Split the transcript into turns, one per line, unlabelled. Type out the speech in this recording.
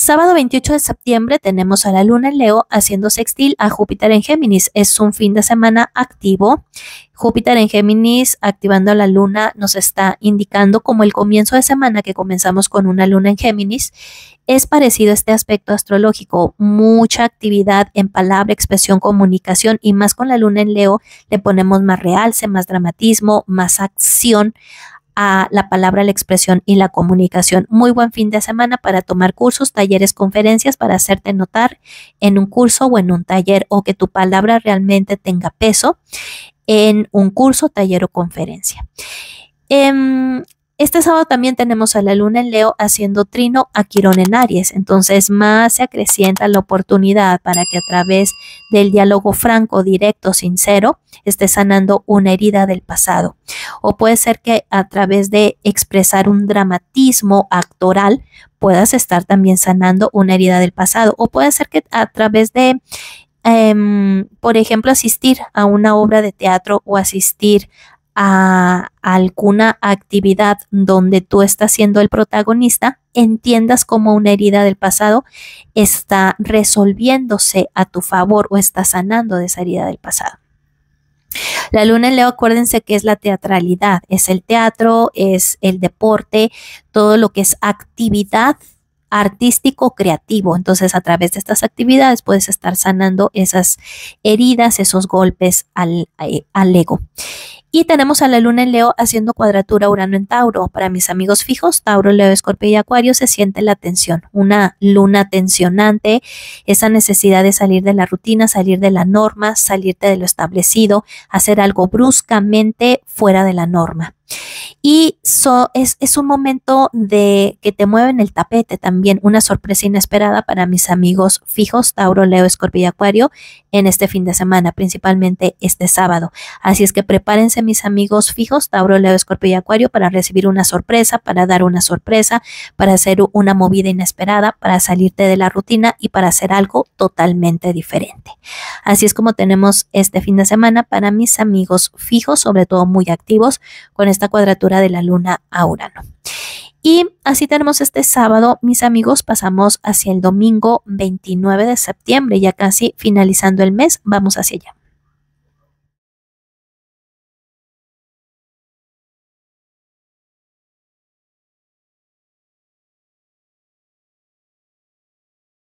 Sábado 28 de septiembre tenemos a la luna en Leo haciendo sextil a Júpiter en Géminis. Es un fin de semana activo. Júpiter en Géminis activando a la luna nos está indicando como el comienzo de semana que comenzamos con una luna en Géminis. Es parecido a este aspecto astrológico, mucha actividad en palabra, expresión, comunicación y más con la luna en Leo le ponemos más realce, más dramatismo, más acción a la palabra, la expresión y la comunicación. Muy buen fin de semana para tomar cursos, talleres, conferencias, para hacerte notar en un curso o en un taller o que tu palabra realmente tenga peso en un curso, taller o conferencia. Em, este sábado también tenemos a la luna en Leo haciendo trino a Quirón en Aries, entonces más se acrecienta la oportunidad para que a través del diálogo franco, directo, sincero, esté sanando una herida del pasado. O puede ser que a través de expresar un dramatismo actoral puedas estar también sanando una herida del pasado. O puede ser que a través de em, por ejemplo, asistir a una obra de teatro o asistir a alguna actividad donde tú estás siendo el protagonista, entiendas cómo una herida del pasado está resolviéndose a tu favor o está sanando de esa herida del pasado. La luna en Leo, acuérdense que es la teatralidad, es el teatro, es el deporte, todo lo que es actividad artístico creativo. Entonces, a través de estas actividades puedes estar sanando esas heridas, esos golpes eh, al, ego. Y tenemos a la luna en Leo haciendo cuadratura Urano en Tauro. Para mis amigos fijos, Tauro, Leo, Escorpio y Acuario se siente la tensión, una luna tensionante, esa necesidad de salir de la rutina, salir de la norma, salirte de lo establecido, hacer algo bruscamente fuera de la norma. Y so, es, es, un momento de que te mueven el tapete también, una sorpresa inesperada para mis amigos fijos, Tauro, Leo, Escorpio y Acuario, en este fin de semana, principalmente este sábado. Así es que prepárense mis amigos fijos, Tauro, Leo, Escorpio y Acuario, para recibir una sorpresa, para dar una sorpresa, para hacer una movida inesperada, para salirte de la rutina y para hacer algo totalmente diferente. Así es como tenemos este fin de semana para mis amigos fijos, sobre todo muy activos, con esta cuadratura de la luna a Urano. Y así tenemos este sábado, mis amigos, pasamos hacia el domingo 29 de septiembre, ya casi finalizando el mes, vamos hacia allá.